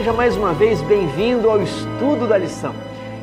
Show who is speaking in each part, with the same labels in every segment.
Speaker 1: Seja mais uma vez bem-vindo ao estudo da lição.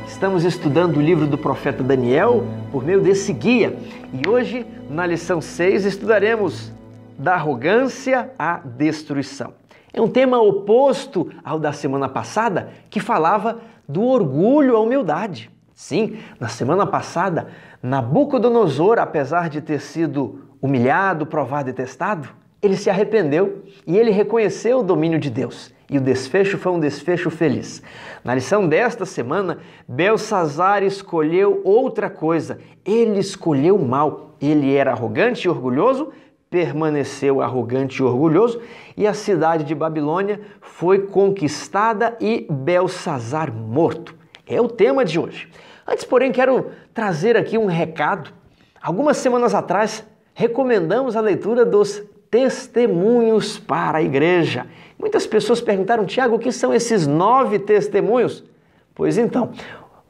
Speaker 1: Estamos estudando o livro do profeta Daniel por meio desse guia e hoje, na lição 6, estudaremos da arrogância à destruição. É um tema oposto ao da semana passada, que falava do orgulho à humildade. Sim, na semana passada, Nabucodonosor, apesar de ter sido humilhado, provado e testado, ele se arrependeu e ele reconheceu o domínio de Deus e o desfecho foi um desfecho feliz. Na lição desta semana, Belsazar escolheu outra coisa. Ele escolheu mal. Ele era arrogante e orgulhoso, permaneceu arrogante e orgulhoso, e a cidade de Babilônia foi conquistada e Belsazar morto. É o tema de hoje. Antes, porém, quero trazer aqui um recado. Algumas semanas atrás, recomendamos a leitura dos testemunhos para a igreja. Muitas pessoas perguntaram, Tiago, o que são esses nove testemunhos? Pois então,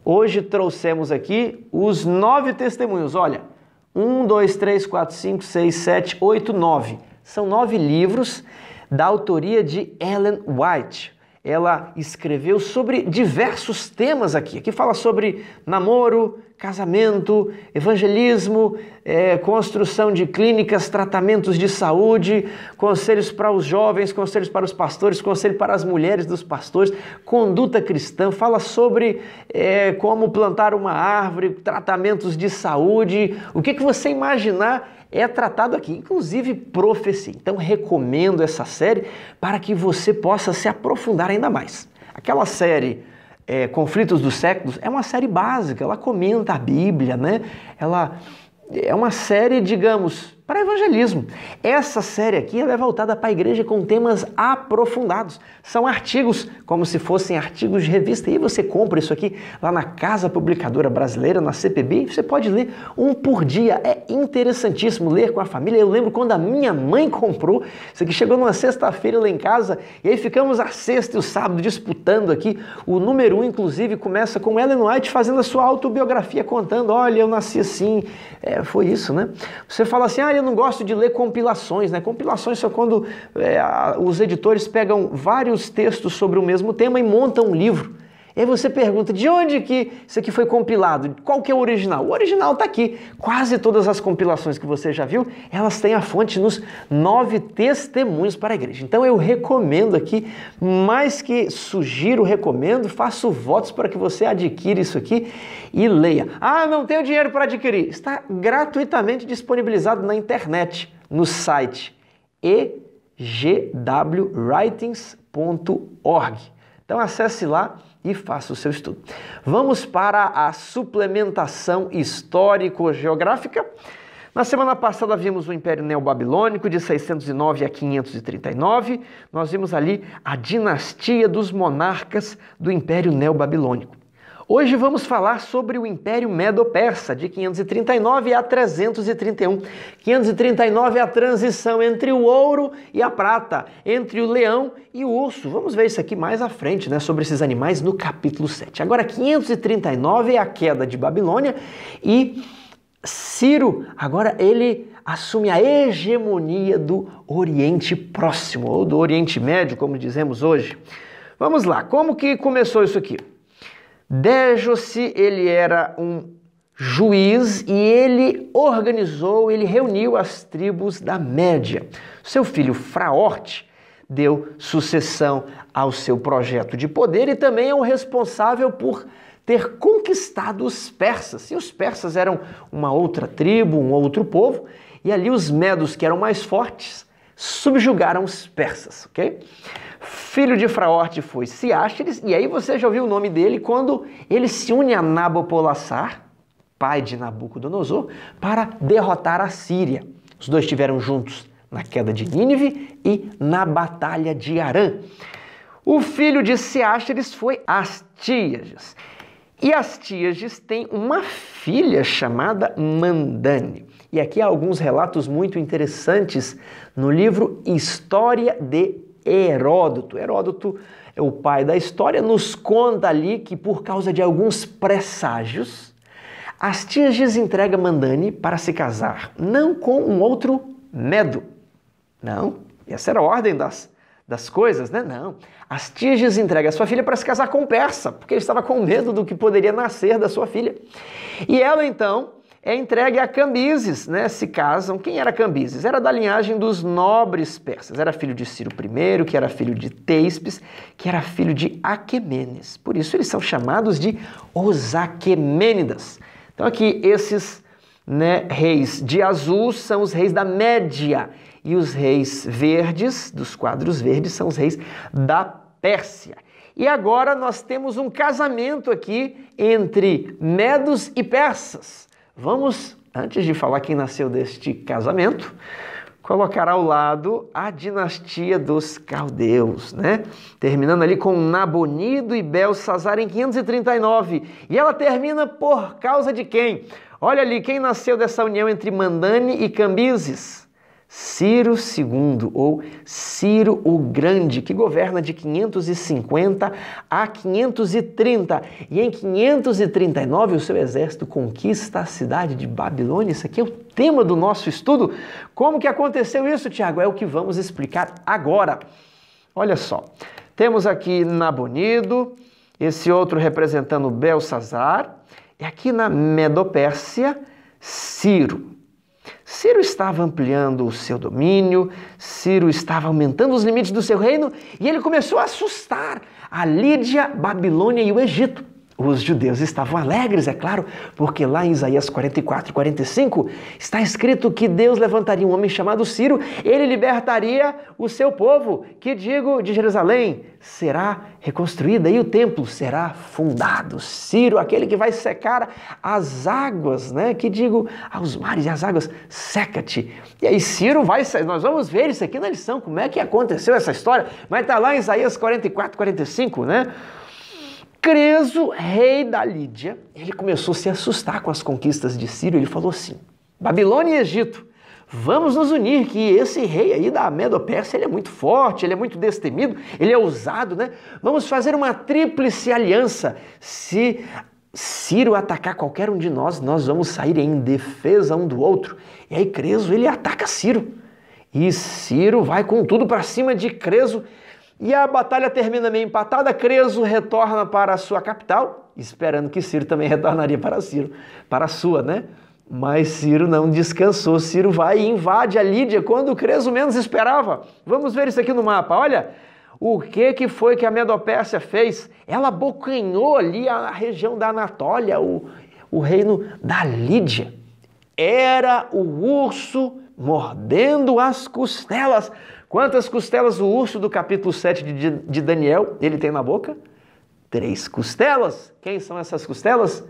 Speaker 1: hoje trouxemos aqui os nove testemunhos. Olha, um, dois, três, quatro, cinco, seis, sete, oito, nove. São nove livros da autoria de Ellen White. Ela escreveu sobre diversos temas aqui. Aqui fala sobre namoro, casamento, evangelismo, é, construção de clínicas, tratamentos de saúde, conselhos para os jovens, conselhos para os pastores, conselho para as mulheres dos pastores, conduta cristã, fala sobre é, como plantar uma árvore, tratamentos de saúde, o que, que você imaginar é tratado aqui, inclusive profecia. Então recomendo essa série para que você possa se aprofundar ainda mais. Aquela série é, Conflitos dos Séculos, é uma série básica, ela comenta a Bíblia, né? Ela é uma série, digamos, para evangelismo. Essa série aqui é voltada para a igreja com temas aprofundados. São artigos, como se fossem artigos de revista. E você compra isso aqui lá na Casa Publicadora Brasileira, na CPB, e você pode ler um por dia. É interessantíssimo ler com a família. Eu lembro quando a minha mãe comprou, isso aqui chegou numa sexta-feira lá em casa, e aí ficamos a sexta e o sábado disputando aqui. O número um, inclusive, começa com Ellen White fazendo a sua autobiografia, contando, olha, eu nasci assim. É, foi isso, né? Você fala assim, ah, eu não gosto de ler compilações, né? Compilações são quando é, os editores pegam vários textos sobre o mesmo tema e montam um livro. E aí você pergunta, de onde que isso aqui foi compilado? Qual que é o original? O original está aqui. Quase todas as compilações que você já viu, elas têm a fonte nos nove testemunhos para a igreja. Então eu recomendo aqui, mais que sugiro, recomendo, faço votos para que você adquira isso aqui e leia. Ah, não tenho dinheiro para adquirir. Está gratuitamente disponibilizado na internet, no site egwritings.org. Então acesse lá e faça o seu estudo. Vamos para a suplementação histórico-geográfica. Na semana passada vimos o Império Neobabilônico de 609 a 539. Nós vimos ali a dinastia dos monarcas do Império Neobabilônico. Hoje vamos falar sobre o Império Medo-Persa, de 539 a 331. 539 é a transição entre o ouro e a prata, entre o leão e o urso. Vamos ver isso aqui mais à frente, né, sobre esses animais no capítulo 7. Agora, 539 é a queda de Babilônia e Ciro, agora ele assume a hegemonia do Oriente Próximo, ou do Oriente Médio, como dizemos hoje. Vamos lá, como que começou isso aqui? Deixe-se ele era um juiz e ele organizou, ele reuniu as tribos da Média. Seu filho Fraorte deu sucessão ao seu projeto de poder e também é o responsável por ter conquistado os persas. E os persas eram uma outra tribo, um outro povo, e ali os medos, que eram mais fortes, subjugaram os persas, ok? filho de Fraorte foi Siásteres, e aí você já ouviu o nome dele quando ele se une a Nabopolassar, pai de Nabucodonosor, para derrotar a Síria. Os dois estiveram juntos na queda de Nínive e na batalha de Arã. O filho de Siásteres foi Astíages. E Astíages tem uma filha chamada Mandane. E aqui há alguns relatos muito interessantes no livro História de Heródoto. Heródoto é o pai da história, nos conta ali que por causa de alguns presságios, Astiages entrega Mandane para se casar, não com um outro Medo. Não, essa era a ordem das, das coisas, né? Não. Astiages entrega sua filha para se casar com Persa, porque ele estava com medo do que poderia nascer da sua filha. E ela então é entregue a Cambises, né? Se casam. Quem era Cambises? Era da linhagem dos nobres persas. Era filho de Ciro I, que era filho de Teispes, que era filho de Aquemenes. Por isso eles são chamados de os Aquemênidas. Então aqui esses né, reis de azul são os reis da Média e os reis verdes, dos quadros verdes, são os reis da Pérsia. E agora nós temos um casamento aqui entre medos e persas. Vamos, antes de falar quem nasceu deste casamento, colocar ao lado a dinastia dos caldeus, né? Terminando ali com Nabonido e Belsazar em 539. E ela termina por causa de quem? Olha ali quem nasceu dessa união entre Mandane e Cambises. Ciro II ou Ciro o Grande, que governa de 550 a 530. E em 539 o seu exército conquista a cidade de Babilônia. Isso aqui é o tema do nosso estudo. Como que aconteceu isso, Tiago? É o que vamos explicar agora. Olha só, temos aqui Nabonido, esse outro representando Belsazar, e aqui na Medopérsia, Ciro. Ciro estava ampliando o seu domínio, Ciro estava aumentando os limites do seu reino e ele começou a assustar a Lídia, Babilônia e o Egito. Os judeus estavam alegres, é claro, porque lá em Isaías 44 e 45 está escrito que Deus levantaria um homem chamado Ciro, ele libertaria o seu povo, que digo de Jerusalém, será reconstruída e o templo será fundado. Ciro, aquele que vai secar as águas, né? Que digo aos mares e às águas, seca-te. E aí Ciro vai, nós vamos ver isso aqui na lição, como é que aconteceu essa história, mas está lá em Isaías 44, 45, né? Creso, rei da Lídia, ele começou a se assustar com as conquistas de Sírio. Ele falou assim: Babilônia e Egito, vamos nos unir, que esse rei aí da Medo-Pérsia, ele é muito forte, ele é muito destemido, ele é ousado, né? Vamos fazer uma tríplice aliança. Se Ciro atacar qualquer um de nós, nós vamos sair em defesa um do outro. E aí Creso, ele ataca Ciro. E Ciro vai com tudo para cima de Creso e a batalha termina meio empatada. Creso retorna para a sua capital, esperando que Ciro também retornaria para Ciro, para a sua, né? Mas Ciro não descansou. Ciro vai e invade a Lídia quando Creso menos esperava. Vamos ver isso aqui no mapa. Olha, o que, que foi que a Medopérsia fez? Ela bocanhou ali a região da Anatólia, o, o reino da Lídia. Era o urso mordendo as costelas Quantas costelas o urso do capítulo 7 de, de Daniel ele tem na boca? Três costelas. Quem são essas costelas?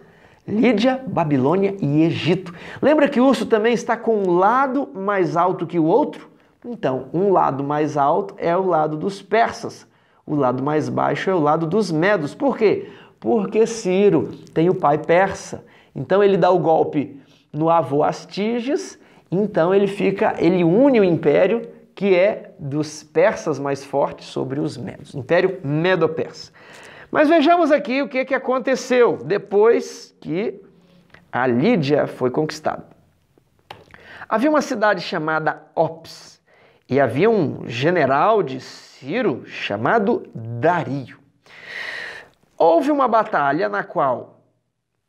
Speaker 1: Lídia, Babilônia e Egito. Lembra que o urso também está com um lado mais alto que o outro? Então, um lado mais alto é o lado dos persas, o lado mais baixo é o lado dos medos. Por quê? Porque Ciro tem o pai persa. Então ele dá o golpe no avô Astiges, então ele fica, ele une o império que é dos persas mais forte sobre os medos, Império Medo-Persa. Mas vejamos aqui o que, que aconteceu depois que a Lídia foi conquistada. Havia uma cidade chamada Ops e havia um general de Ciro chamado Dario. Houve uma batalha na qual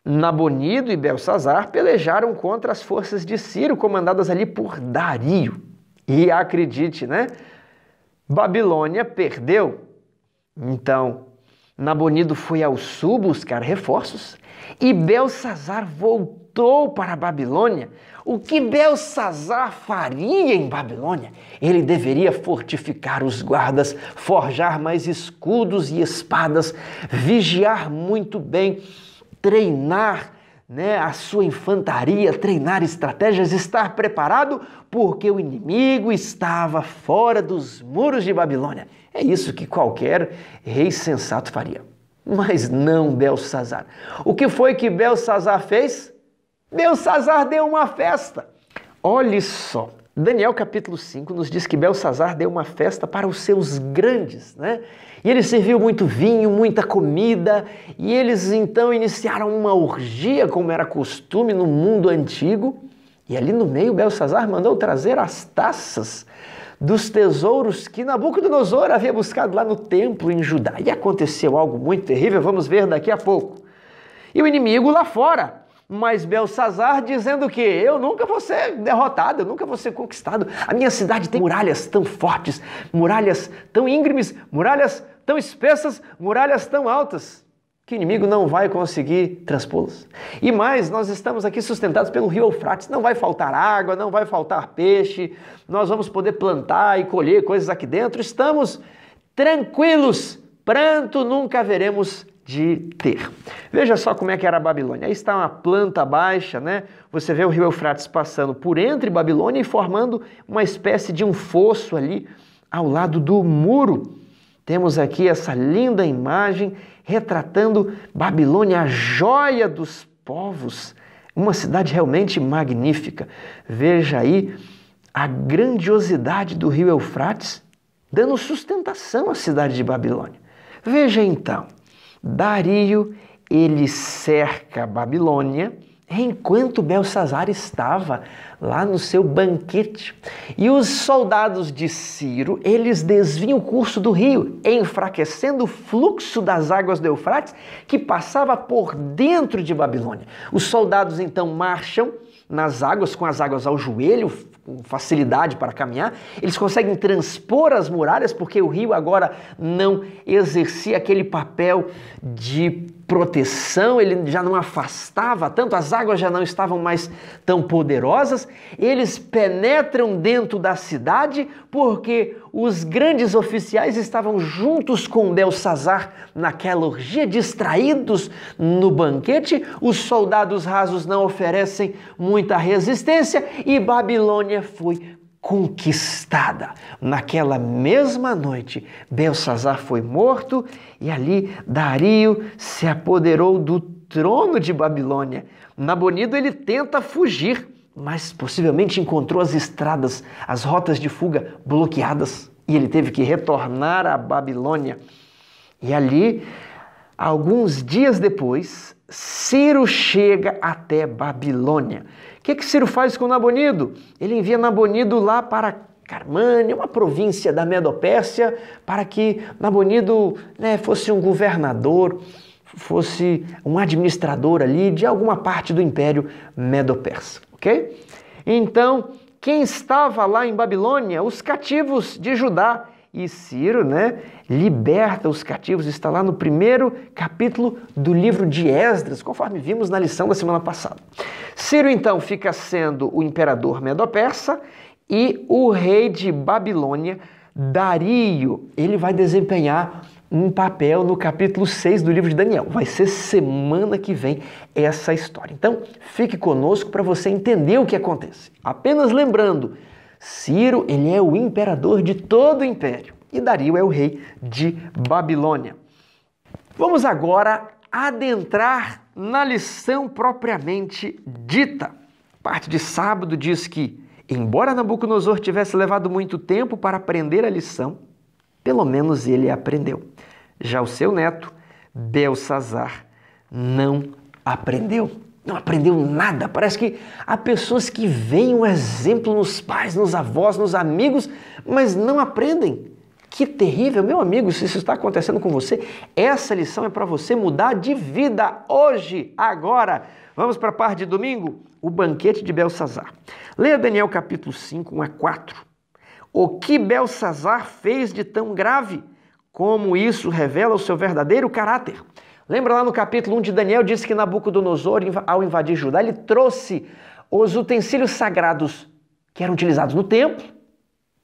Speaker 1: Nabonido e Belsazar pelejaram contra as forças de Ciro, comandadas ali por Dario. E acredite, né? Babilônia perdeu. Então, Nabonido foi ao sul buscar reforços e Belsazar voltou para a Babilônia. O que Belsazar faria em Babilônia? Ele deveria fortificar os guardas, forjar mais escudos e espadas, vigiar muito bem, treinar né, a sua infantaria, treinar estratégias, estar preparado, porque o inimigo estava fora dos muros de Babilônia. É isso que qualquer rei sensato faria. Mas não Belsazar. O que foi que Belsazar fez? Belsazar deu uma festa. Olhe só, Daniel capítulo 5 nos diz que Belsazar deu uma festa para os seus grandes, né? E ele serviu muito vinho, muita comida, e eles então iniciaram uma orgia, como era costume no mundo antigo. E ali no meio, Belsazar mandou trazer as taças dos tesouros que Nabucodonosor havia buscado lá no templo em Judá. E aconteceu algo muito terrível, vamos ver daqui a pouco. E o inimigo lá fora mas Belsazar dizendo que eu nunca vou ser derrotado, eu nunca vou ser conquistado. A minha cidade tem muralhas tão fortes, muralhas tão íngremes, muralhas tão espessas, muralhas tão altas, que o inimigo não vai conseguir transpô-las. E mais, nós estamos aqui sustentados pelo rio Eufrates, não vai faltar água, não vai faltar peixe, nós vamos poder plantar e colher coisas aqui dentro, estamos tranquilos, pranto nunca veremos de ter. Veja só como é que era a Babilônia. Aí está uma planta baixa, né? Você vê o rio Eufrates passando por entre Babilônia e formando uma espécie de um fosso ali ao lado do muro. Temos aqui essa linda imagem retratando Babilônia, a joia dos povos, uma cidade realmente magnífica. Veja aí a grandiosidade do rio Eufrates dando sustentação à cidade de Babilônia. Veja então, Dario ele cerca Babilônia enquanto Belsazar estava lá no seu banquete. E os soldados de Ciro, eles desviam o curso do rio, enfraquecendo o fluxo das águas do Eufrates que passava por dentro de Babilônia. Os soldados então marcham nas águas, com as águas ao joelho, com facilidade para caminhar, eles conseguem transpor as muralhas, porque o rio agora não exercia aquele papel de proteção, ele já não afastava tanto, as águas já não estavam mais tão poderosas. Eles penetram dentro da cidade porque os grandes oficiais estavam juntos com Belsazar naquela orgia, distraídos no banquete. Os soldados rasos não oferecem muita resistência e Babilônia foi conquistada. Naquela mesma noite, Belsazar foi morto e ali Dario se apoderou do trono de Babilônia. Nabonido ele tenta fugir mas possivelmente encontrou as estradas, as rotas de fuga bloqueadas e ele teve que retornar à Babilônia. E ali, alguns dias depois, Ciro chega até Babilônia. O que, é que Ciro faz com Nabonido? Ele envia Nabonido lá para Carmânia, uma província da Medopérsia, para que Nabonido né, fosse um governador, fosse um administrador ali de alguma parte do Império Medopersa ok? Então, quem estava lá em Babilônia? Os cativos de Judá. E Ciro, né, liberta os cativos, está lá no primeiro capítulo do livro de Esdras, conforme vimos na lição da semana passada. Ciro, então, fica sendo o imperador medo-persa e o rei de Babilônia, Dario, ele vai desempenhar um papel no capítulo 6 do livro de Daniel. Vai ser semana que vem essa história. Então, fique conosco para você entender o que acontece. Apenas lembrando, Ciro, ele é o imperador de todo o império e Dario é o rei de Babilônia. Vamos agora adentrar na lição propriamente dita. Parte de sábado diz que, embora Nabucodonosor tivesse levado muito tempo para aprender a lição, pelo menos ele aprendeu. Já o seu neto, Belsazar, não aprendeu. Não aprendeu nada. Parece que há pessoas que veem um exemplo nos pais, nos avós, nos amigos, mas não aprendem. Que terrível, meu amigo, se isso está acontecendo com você, essa lição é para você mudar de vida hoje, agora. Vamos para a parte de domingo? O banquete de Belsazar. Leia Daniel capítulo 5, 1 a 4. O que Belsazar fez de tão grave? como isso revela o seu verdadeiro caráter. Lembra lá no capítulo 1 de Daniel, disse que Nabucodonosor, ao invadir Judá, ele trouxe os utensílios sagrados que eram utilizados no templo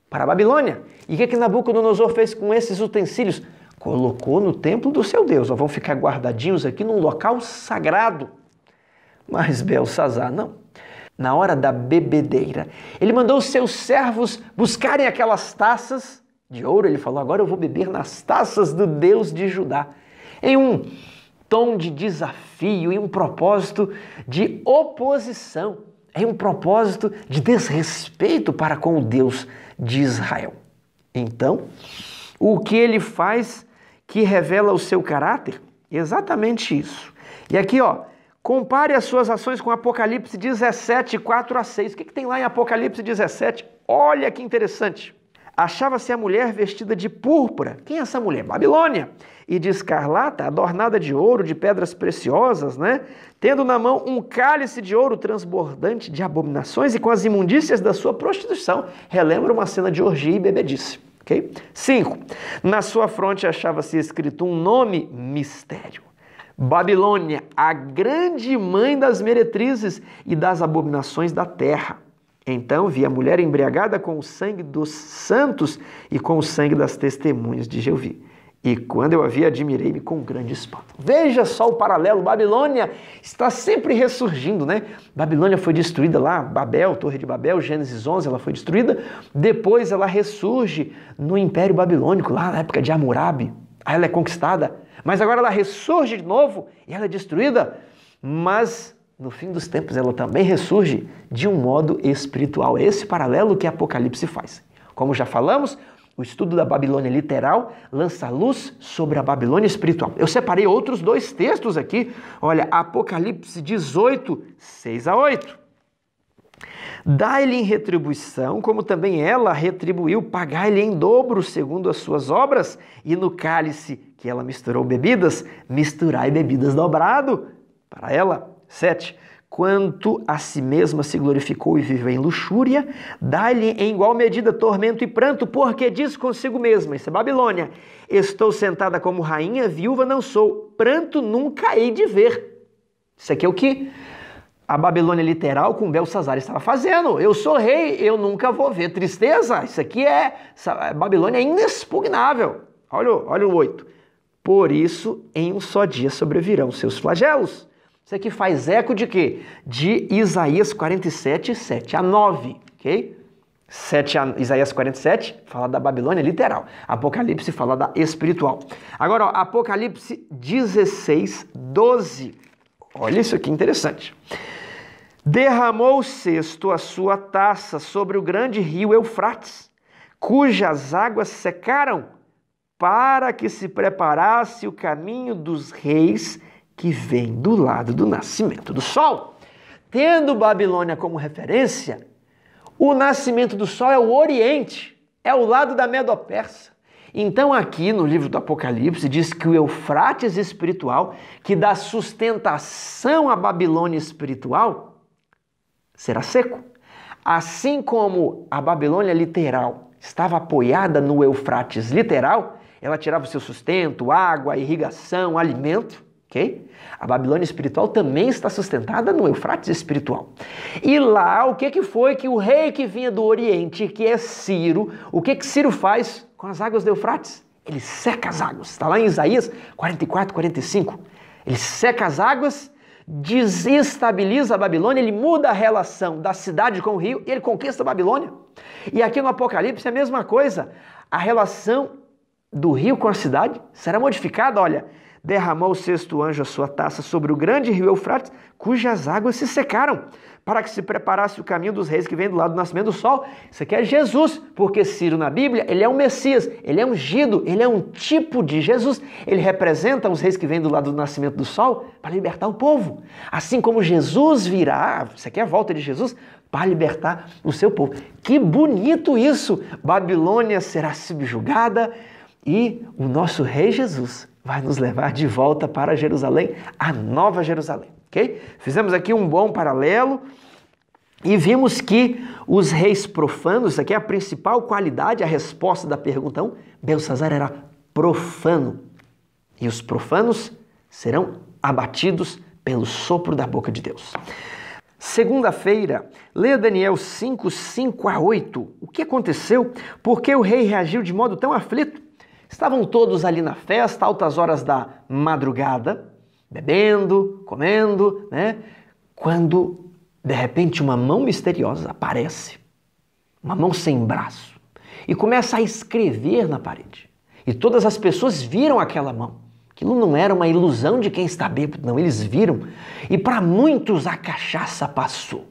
Speaker 1: para a Babilônia. E o que, é que Nabucodonosor fez com esses utensílios? Colocou no templo do seu Deus. Ó, vão ficar guardadinhos aqui num local sagrado. Mas Belsazar não. Na hora da bebedeira, ele mandou os seus servos buscarem aquelas taças de ouro, ele falou: Agora eu vou beber nas taças do Deus de Judá. Em um tom de desafio, em um propósito de oposição, em um propósito de desrespeito para com o Deus de Israel. Então, o que ele faz que revela o seu caráter? Exatamente isso. E aqui, ó, compare as suas ações com Apocalipse 17, 4 a 6. O que, que tem lá em Apocalipse 17? Olha que interessante achava-se a mulher vestida de púrpura. Quem é essa mulher? Babilônia. E de escarlata, adornada de ouro, de pedras preciosas, né? Tendo na mão um cálice de ouro transbordante de abominações e com as imundícias da sua prostituição. Relembra uma cena de orgia e bebedice. Ok? 5. Na sua fronte achava-se escrito um nome mistério. Babilônia, a grande mãe das meretrizes e das abominações da terra. Então vi a mulher embriagada com o sangue dos santos e com o sangue das testemunhas de Jeová. E quando eu a vi, admirei-me com grande espanto. Veja só o paralelo. Babilônia está sempre ressurgindo, né? Babilônia foi destruída lá, Babel, Torre de Babel, Gênesis 11, ela foi destruída. Depois ela ressurge no Império Babilônico, lá na época de Hammurabi. Aí ela é conquistada. Mas agora ela ressurge de novo e ela é destruída. Mas no fim dos tempos ela também ressurge de um modo espiritual. É esse paralelo que Apocalipse faz. Como já falamos, o estudo da Babilônia literal lança luz sobre a Babilônia espiritual. Eu separei outros dois textos aqui. Olha, Apocalipse 18, 6 a 8. dá lhe em retribuição, como também ela retribuiu, pagai-lhe em dobro, segundo as suas obras, e no cálice que ela misturou bebidas, misturai bebidas dobrado para ela. 7. Quanto a si mesma se glorificou e viveu em luxúria, dá-lhe em igual medida tormento e pranto, porque diz consigo mesma: Isso é Babilônia. Estou sentada como rainha, viúva não sou, pranto nunca hei de ver. Isso aqui é o que a Babilônia literal com Belsazar estava fazendo. Eu sou rei, eu nunca vou ver tristeza. Isso aqui é. é Babilônia é inexpugnável. Olha, olha o 8. Por isso, em um só dia sobrevirão seus flagelos. Isso aqui faz eco de quê? De Isaías 47, 7 a 9, ok? 7 a, Isaías 47 fala da Babilônia literal. Apocalipse fala da espiritual. Agora, ó, Apocalipse 16, 12. Olha isso aqui interessante. Derramou o cesto a sua taça sobre o grande rio Eufrates, cujas águas secaram, para que se preparasse o caminho dos reis que vem do lado do nascimento do sol. Tendo Babilônia como referência, o nascimento do sol é o Oriente, é o lado da Medo-Persa. Então, aqui no livro do Apocalipse, diz que o Eufrates espiritual, que dá sustentação à Babilônia espiritual, será seco. Assim como a Babilônia literal estava apoiada no Eufrates literal, ela tirava o seu sustento, água, irrigação, alimento. A Babilônia espiritual também está sustentada no Eufrates espiritual. E lá, o que, que foi que o rei que vinha do Oriente, que é Ciro, o que, que Ciro faz com as águas do Eufrates? Ele seca as águas. Está lá em Isaías 44, 45. Ele seca as águas, desestabiliza a Babilônia, ele muda a relação da cidade com o rio e ele conquista a Babilônia. E aqui no Apocalipse é a mesma coisa. A relação do rio com a cidade será modificada, olha derramou o sexto anjo a sua taça sobre o grande rio Eufrates, cujas águas se secaram, para que se preparasse o caminho dos reis que vem do lado do nascimento do sol. Isso aqui é Jesus, porque Ciro na Bíblia, ele é um Messias, ele é ungido, ele é um tipo de Jesus, ele representa os reis que vêm do lado do nascimento do sol para libertar o povo. Assim como Jesus virá, isso aqui é a volta de Jesus, para libertar o seu povo. Que bonito isso! Babilônia será subjugada, e o nosso Rei Jesus vai nos levar de volta para Jerusalém, a Nova Jerusalém. Ok? Fizemos aqui um bom paralelo. E vimos que os reis profanos, isso aqui é a principal qualidade, a resposta da pergunta 1, Belsazar era profano. E os profanos serão abatidos pelo sopro da boca de Deus. Segunda-feira, leia Daniel 5, 5 a 8. O que aconteceu? Por que o rei reagiu de modo tão aflito? Estavam todos ali na festa, altas horas da madrugada, bebendo, comendo, né? Quando de repente uma mão misteriosa aparece, uma mão sem braço, e começa a escrever na parede. E todas as pessoas viram aquela mão. Aquilo não era uma ilusão de quem está bêbado, não, eles viram. E para muitos a cachaça passou,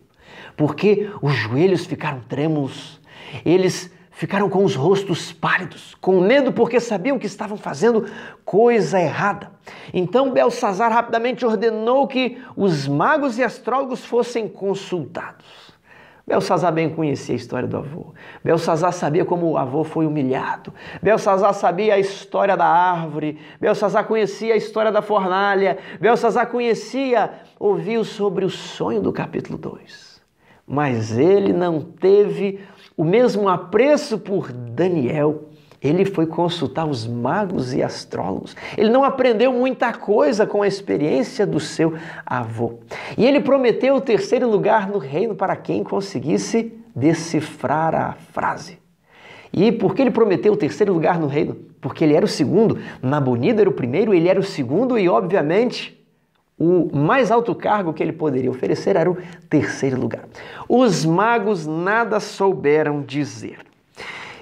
Speaker 1: porque os joelhos ficaram trêmulos, eles ficaram com os rostos pálidos, com medo porque sabiam que estavam fazendo coisa errada. Então Belsazar rapidamente ordenou que os magos e astrólogos fossem consultados. Belsazar bem conhecia a história do avô. Belsazar sabia como o avô foi humilhado. Belsazar sabia a história da árvore. Belsazar conhecia a história da fornalha. Belsazar conhecia, ouviu sobre o sonho do capítulo 2. Mas ele não teve o mesmo apreço por Daniel. Ele foi consultar os magos e astrólogos. Ele não aprendeu muita coisa com a experiência do seu avô. E ele prometeu o terceiro lugar no reino para quem conseguisse decifrar a frase. E por que ele prometeu o terceiro lugar no reino? Porque ele era o segundo. Nabonido era o primeiro, ele era o segundo e, obviamente, o mais alto cargo que ele poderia oferecer era o terceiro lugar. Os magos nada souberam dizer.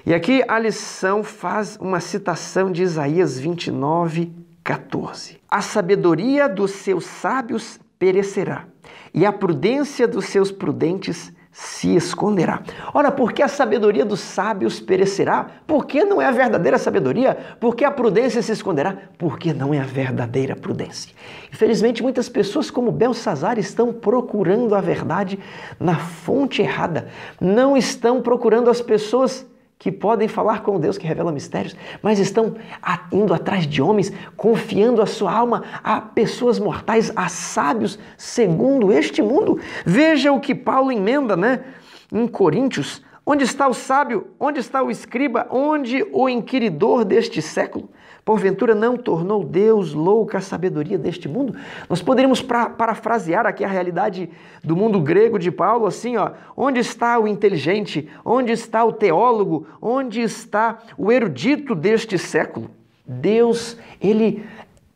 Speaker 1: E aqui a lição faz uma citação de Isaías 29, 14. A sabedoria dos seus sábios perecerá, e a prudência dos seus prudentes perecerá se esconderá. Ora, porque a sabedoria dos sábios perecerá? Porque não é a verdadeira sabedoria? Porque a prudência se esconderá? Porque não é a verdadeira prudência. Infelizmente, muitas pessoas, como Belsazar, estão procurando a verdade na fonte errada. Não estão procurando as pessoas que podem falar com Deus que revela mistérios, mas estão indo atrás de homens, confiando a sua alma a pessoas mortais, a sábios segundo este mundo. Veja o que Paulo emenda, né? Em Coríntios, onde está o sábio? Onde está o escriba? Onde o inquiridor deste século? Porventura não tornou Deus louca a sabedoria deste mundo? Nós poderíamos pra, parafrasear aqui a realidade do mundo grego de Paulo assim, ó, onde está o inteligente? Onde está o teólogo? Onde está o erudito deste século? Deus, ele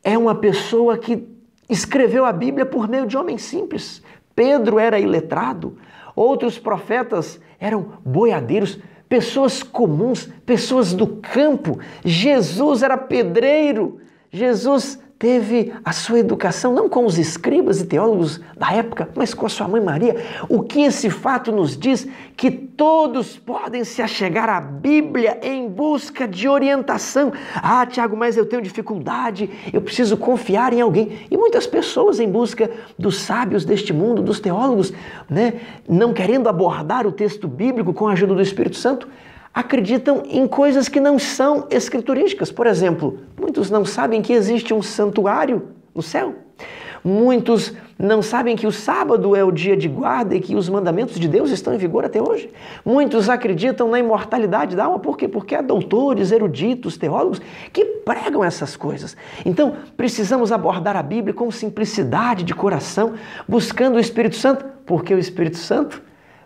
Speaker 1: é uma pessoa que escreveu a Bíblia por meio de homens simples. Pedro era iletrado, outros profetas eram boiadeiros pessoas comuns, pessoas do campo. Jesus era pedreiro, Jesus teve a sua educação não com os escribas e teólogos da época, mas com a sua mãe Maria. O que esse fato nos diz? Que todos podem se achegar à Bíblia em busca de orientação. Ah, Tiago, mas eu tenho dificuldade, eu preciso confiar em alguém. E muitas pessoas em busca dos sábios deste mundo, dos teólogos, né, não querendo abordar o texto bíblico com a ajuda do Espírito Santo, acreditam em coisas que não são escriturísticas. Por exemplo, muitos não sabem que existe um santuário no céu. Muitos não sabem que o sábado é o dia de guarda e que os mandamentos de Deus estão em vigor até hoje. Muitos acreditam na imortalidade da alma, por quê? Porque há doutores, eruditos, teólogos que pregam essas coisas. Então, precisamos abordar a Bíblia com simplicidade de coração, buscando o Espírito Santo, porque o Espírito Santo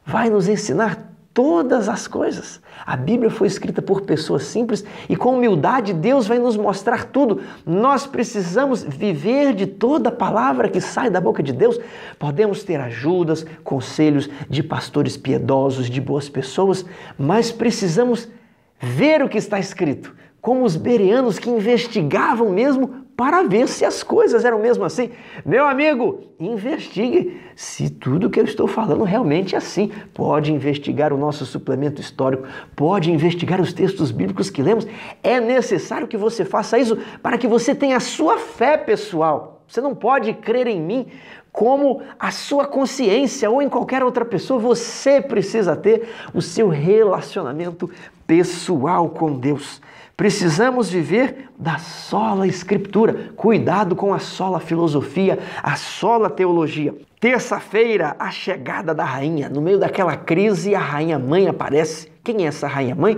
Speaker 1: vai nos ensinar todas as coisas. A Bíblia foi escrita por pessoas simples e com humildade Deus vai nos mostrar tudo. Nós precisamos viver de toda palavra que sai da boca de Deus. Podemos ter ajudas, conselhos de pastores piedosos, de boas pessoas, mas precisamos ver o que está escrito. Como os bereanos que investigavam mesmo para ver se as coisas eram mesmo assim. Meu amigo, investigue se tudo que eu estou falando realmente é assim. Pode investigar o nosso suplemento histórico, pode investigar os textos bíblicos que lemos. É necessário que você faça isso para que você tenha a sua fé pessoal. Você não pode crer em mim como a sua consciência ou em qualquer outra pessoa, você precisa ter o seu relacionamento pessoal com Deus. Precisamos viver da sola escritura. Cuidado com a sola filosofia, a sola teologia. Terça-feira, a chegada da rainha. No meio daquela crise, a rainha mãe aparece. Quem é essa rainha mãe?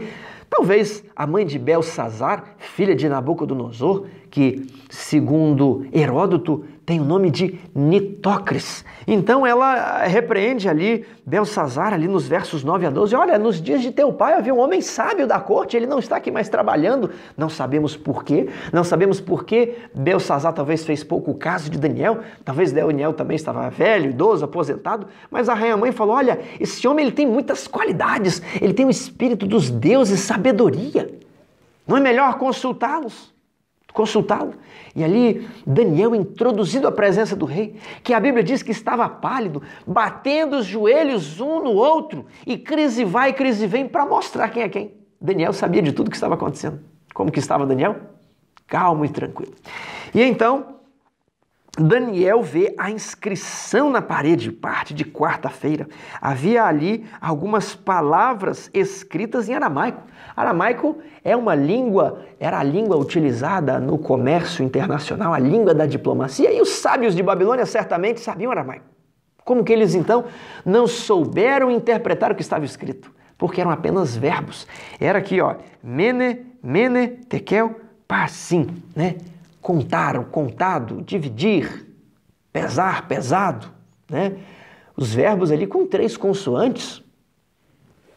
Speaker 1: Talvez a mãe de Belsazar, filha de Nabucodonosor, que, segundo Heródoto, tem o nome de Nitócris. Então ela eh, repreende ali Belsazar, ali nos versos 9 a 12. Olha, nos dias de teu pai havia um homem sábio da corte, ele não está aqui mais trabalhando. Não sabemos porquê, não sabemos porquê Belsazar talvez fez pouco caso de Daniel, talvez Daniel também estava velho, idoso, aposentado, mas a rainha mãe falou, olha, esse homem ele tem muitas qualidades, ele tem o espírito dos deuses, sabedoria. Não é melhor consultá-los? consultá-lo. E ali, Daniel introduzido à presença do rei, que a Bíblia diz que estava pálido, batendo os joelhos um no outro, e crise vai, crise vem, para mostrar quem é quem. Daniel sabia de tudo o que estava acontecendo. Como que estava Daniel? Calmo e tranquilo. E então, Daniel vê a inscrição na parede, parte de quarta-feira. Havia ali algumas palavras escritas em aramaico. Aramaico é uma língua, era a língua utilizada no comércio internacional, a língua da diplomacia, e os sábios de Babilônia certamente sabiam aramaico. Como que eles então não souberam interpretar o que estava escrito? Porque eram apenas verbos. Era aqui, ó, mene, mene, tekel, passim, né? contar o contado, dividir, pesar, pesado, né? Os verbos ali com três consoantes.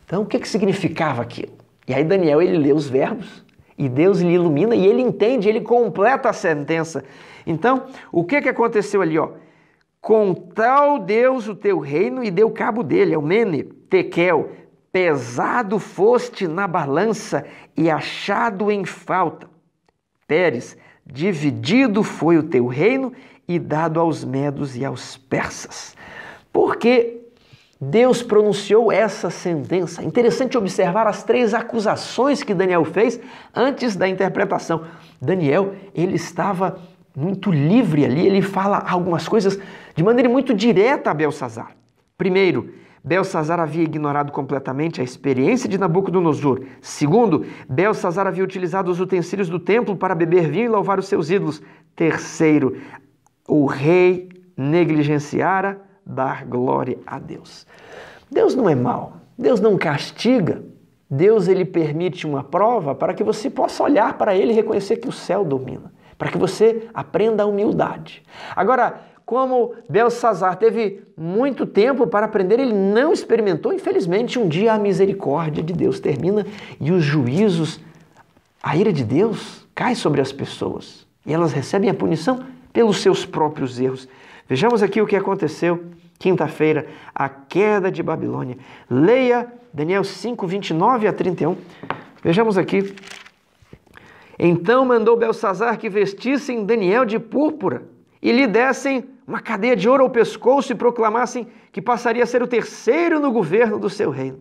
Speaker 1: Então, o que, que significava aquilo? E aí Daniel, ele lê os verbos e Deus lhe ilumina e ele entende, ele completa a sentença. Então, o que, que aconteceu ali, ó? Com tal Deus o teu reino e deu cabo dele, é o Mene, Tekel, pesado foste na balança e achado em falta. Pérez, Dividido foi o teu reino e dado aos medos e aos persas. Porque Deus pronunciou essa sentença. Interessante observar as três acusações que Daniel fez antes da interpretação. Daniel, ele estava muito livre ali, ele fala algumas coisas de maneira muito direta a Belsazar. Primeiro, Belsazar havia ignorado completamente a experiência de Nabucodonosor. Segundo, Belsazar havia utilizado os utensílios do templo para beber vinho e louvar os seus ídolos. Terceiro, o rei negligenciara dar glória a Deus. Deus não é mau, Deus não castiga. Deus ele permite uma prova para que você possa olhar para ele e reconhecer que o céu domina, para que você aprenda a humildade. Agora, como Belsazar teve muito tempo para aprender, ele não experimentou. Infelizmente, um dia a misericórdia de Deus termina e os juízos, a ira de Deus cai sobre as pessoas e elas recebem a punição pelos seus próprios erros. Vejamos aqui o que aconteceu quinta-feira, a queda de Babilônia. Leia Daniel 5, 29 a 31. Vejamos aqui. Então mandou Belsazar que vestissem Daniel de púrpura e lhe dessem uma cadeia de ouro ao pescoço e proclamassem que passaria a ser o terceiro no governo do seu reino.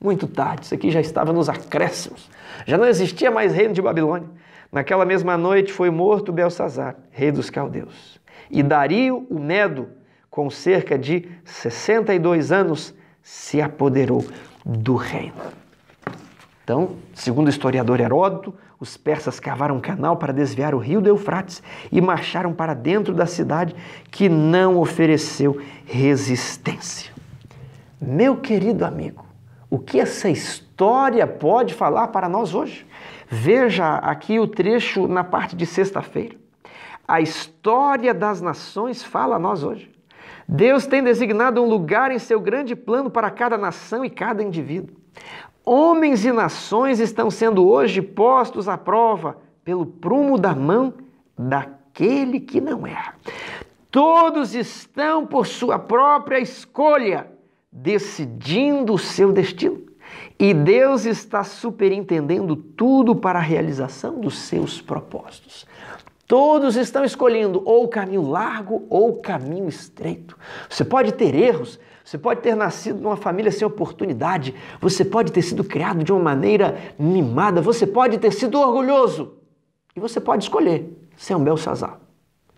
Speaker 1: Muito tarde, isso aqui já estava nos acréscimos. Já não existia mais reino de Babilônia. Naquela mesma noite foi morto Belsazar, rei dos caldeus. E Dario, o Medo, com cerca de 62 anos, se apoderou do reino. Então, segundo o historiador Heródoto, os persas cavaram um canal para desviar o rio do Eufrates e marcharam para dentro da cidade, que não ofereceu resistência. Meu querido amigo, o que essa história pode falar para nós hoje? Veja aqui o trecho na parte de sexta-feira. A história das nações fala a nós hoje. Deus tem designado um lugar em seu grande plano para cada nação e cada indivíduo. Homens e nações estão sendo hoje postos à prova pelo prumo da mão daquele que não erra. Todos estão, por sua própria escolha, decidindo o seu destino. E Deus está superintendendo tudo para a realização dos seus propósitos. Todos estão escolhendo ou o caminho largo ou o caminho estreito. Você pode ter erros, você pode ter nascido numa família sem oportunidade, você pode ter sido criado de uma maneira mimada, você pode ter sido orgulhoso. E você pode escolher ser um Belsazar.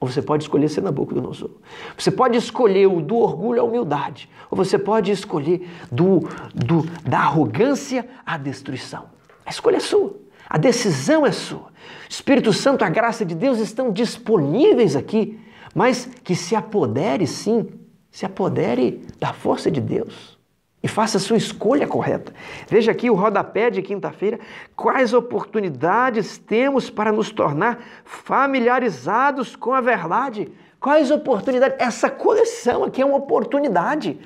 Speaker 1: Ou você pode escolher ser Nabucodonosor. Você pode escolher o do orgulho à humildade. Ou você pode escolher do, do, da arrogância à destruição. A escolha é sua. A decisão é sua. Espírito Santo, a graça de Deus estão disponíveis aqui, mas que se apodere sim se apodere da força de Deus e faça a sua escolha correta. Veja aqui o rodapé de quinta-feira. Quais oportunidades temos para nos tornar familiarizados com a verdade? Quais oportunidades? Essa coleção aqui é uma oportunidade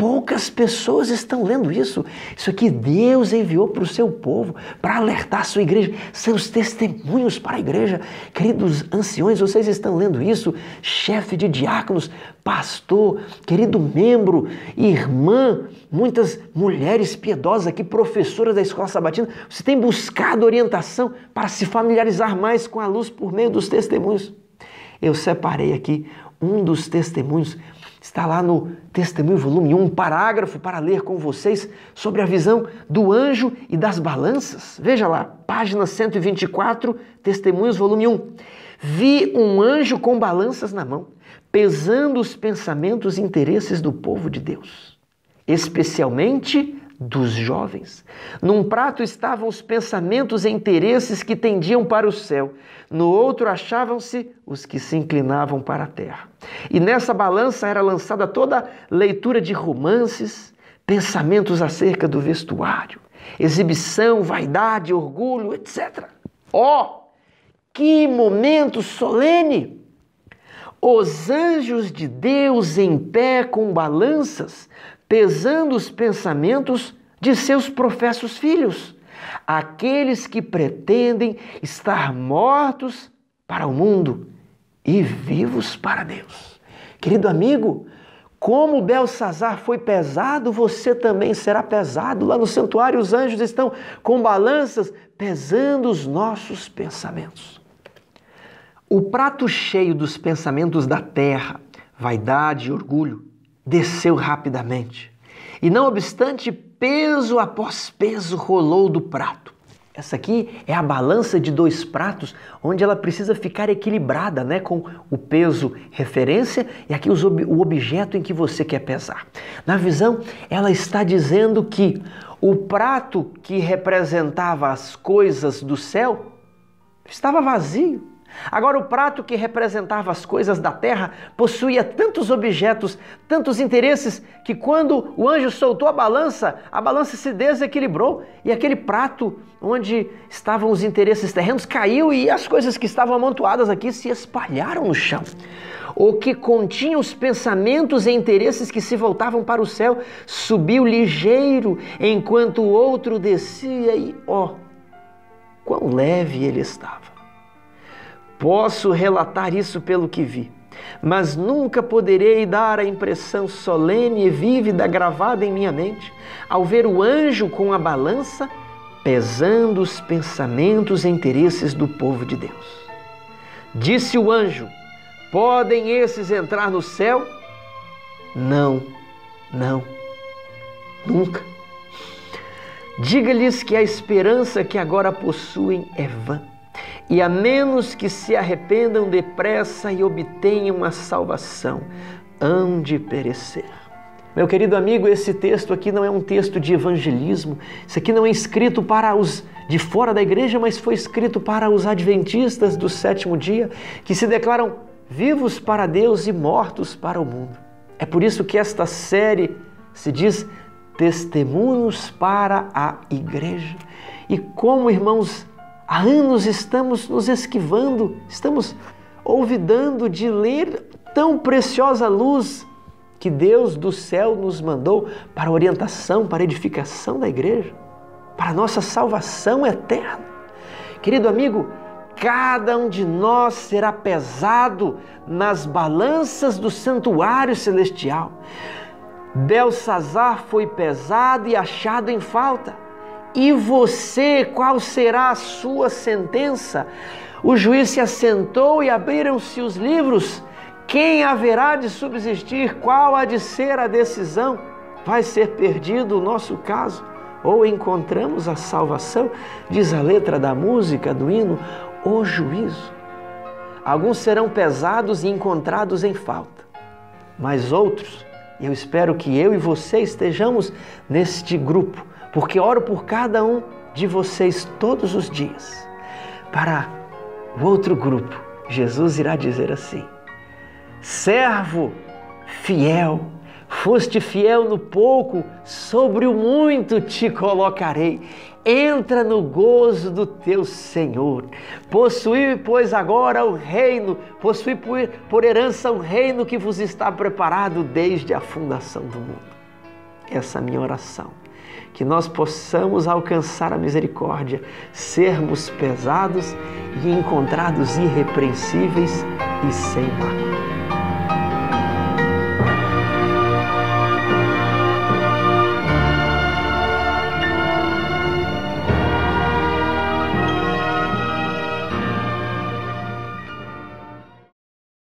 Speaker 1: Poucas pessoas estão lendo isso. Isso aqui Deus enviou para o seu povo, para alertar a sua igreja, seus testemunhos para a igreja. Queridos anciões, vocês estão lendo isso? Chefe de diáconos, pastor, querido membro, irmã, muitas mulheres piedosas aqui, professoras da escola sabatina, você tem buscado orientação para se familiarizar mais com a luz por meio dos testemunhos. Eu separei aqui um dos testemunhos Está lá no Testemunho, volume 1, um parágrafo para ler com vocês sobre a visão do anjo e das balanças. Veja lá, página 124, Testemunhos, volume 1. Vi um anjo com balanças na mão, pesando os pensamentos e interesses do povo de Deus, especialmente dos jovens. Num prato estavam os pensamentos e interesses que tendiam para o céu, no outro achavam-se os que se inclinavam para a terra. E nessa balança era lançada toda leitura de romances, pensamentos acerca do vestuário, exibição, vaidade, orgulho, etc. Oh, que momento solene! Os anjos de Deus em pé com balanças pesando os pensamentos de seus professos filhos, aqueles que pretendem estar mortos para o mundo e vivos para Deus. Querido amigo, como Belsazar foi pesado, você também será pesado. Lá no santuário, os anjos estão com balanças pesando os nossos pensamentos. O prato cheio dos pensamentos da terra, vaidade e orgulho, desceu rapidamente. E não obstante, peso após peso rolou do prato. Essa aqui é a balança de dois pratos, onde ela precisa ficar equilibrada, né, com o peso referência e aqui os, o objeto em que você quer pesar. Na visão, ela está dizendo que o prato que representava as coisas do céu estava vazio, Agora, o prato que representava as coisas da terra possuía tantos objetos, tantos interesses, que quando o anjo soltou a balança, a balança se desequilibrou e aquele prato onde estavam os interesses terrenos caiu e as coisas que estavam amontoadas aqui se espalharam no chão. O que continha os pensamentos e interesses que se voltavam para o céu subiu ligeiro, enquanto o outro descia e, ó, quão leve ele estava. Posso relatar isso pelo que vi, mas nunca poderei dar a impressão solene e vívida gravada em minha mente ao ver o anjo com a balança pesando os pensamentos e interesses do povo de Deus. Disse o anjo: Podem esses entrar no céu? Não, não, nunca. Diga-lhes que a esperança que agora possuem é vã e a menos que se arrependam depressa e obtenham a salvação, hão de perecer. Meu querido amigo, esse texto aqui não é um texto de evangelismo, isso aqui não é escrito para os de fora da igreja, mas foi escrito para os adventistas do sétimo dia, que se declaram vivos para Deus e mortos para o mundo. É por isso que esta série se diz Testemunhos para a Igreja. E como, irmãos, Há anos estamos nos esquivando, estamos olvidando de ler tão preciosa luz que Deus do céu nos mandou para orientação, para edificação da igreja, para nossa salvação eterna. Querido amigo, cada um de nós será pesado nas balanças do santuário celestial. Belsazar foi pesado e achado em falta. E você, qual será a sua sentença? O juiz se assentou e abriram-se os livros. Quem haverá de subsistir? Qual há de ser a decisão? Vai ser perdido o nosso caso? Ou encontramos a salvação? Diz a letra da música, do hino, o juízo. Alguns serão pesados e encontrados em falta, mas outros, eu espero que eu e você estejamos neste grupo porque oro por cada um de vocês todos os dias. Para o outro grupo, Jesus irá dizer assim: Servo fiel, foste fiel no pouco, sobre o muito te colocarei. Entra no gozo do teu Senhor. Possui, pois, agora o reino, possui por herança o reino que vos está preparado desde a fundação do mundo. Essa é a minha oração que nós possamos alcançar a misericórdia, sermos pesados e encontrados irrepreensíveis e sem mácula.